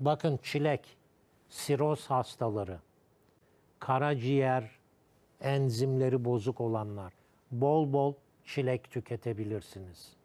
Bakın çilek, siroz hastaları, karaciğer enzimleri bozuk olanlar bol bol çilek tüketebilirsiniz.